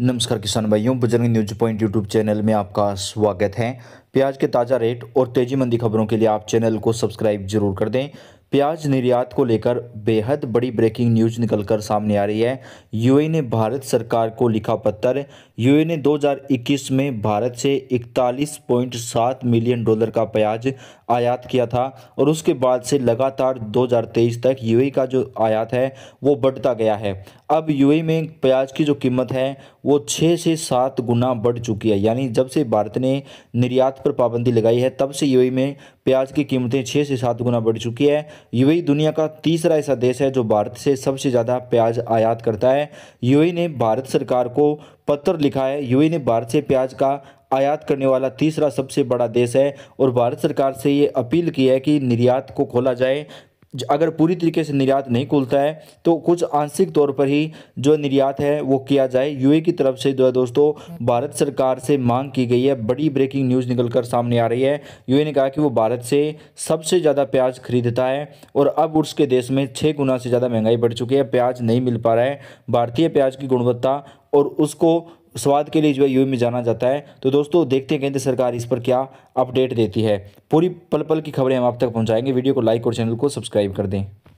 नमस्कार किसान भाइयों Bajrang news point YouTube channel में आपका स्वागत है प्याज के ताज़ा रेट और तेजी मंदी खबरों के लिए आप चैनल को सब्सक्राइब जरूर कर दें प्याज निर्यात को लेकर बेहद बड़ी ब्रेकिंग न्यूज निकलकर सामने आ रही है यूए e ने भारत सरकार को लिखा पत्र यूए e ने 2021 में भारत से 41.7 मिलियन डॉलर का प्याज आयात किया था और उसके बाद से लगातार 2023 तक यूए e का जो आयात है वो बढ़ता गया है अब यूए में प्याज की जो कीमत है वो छः से सात गुना बढ़ चुकी है यानी जब से भारत ने निर्यात पर पाबंदी लगाई है तब से यू में प्याज की कीमतें छः से सात गुना बढ़ चुकी है यूएई दुनिया का तीसरा ऐसा देश है जो भारत से सबसे ज़्यादा प्याज आयात करता है यूएई ने भारत सरकार को पत्र लिखा है यूएई ने भारत से प्याज का आयात करने वाला तीसरा सबसे बड़ा देश है और भारत सरकार से ये अपील की है कि निर्यात को खोला जाए अगर पूरी तरीके से निर्यात नहीं खुलता है तो कुछ आंशिक तौर पर ही जो निर्यात है वो किया जाए यूए की तरफ से जो है दोस्तों भारत सरकार से मांग की गई है बड़ी ब्रेकिंग न्यूज़ निकल कर सामने आ रही है यूए ने कहा कि वो भारत से सबसे ज़्यादा प्याज खरीदता है और अब उसके देश में छः गुना से ज़्यादा महंगाई बढ़ चुकी है प्याज नहीं मिल पा रहा है भारतीय प्याज की गुणवत्ता और उसको स्वाद के लिए जो है यू में जाना जाता है तो दोस्तों देखते हैं केंद्र सरकार इस पर क्या अपडेट देती है पूरी पल पल की खबरें हम आप तक पहुँचाएंगे वीडियो को लाइक और चैनल को सब्सक्राइब कर दें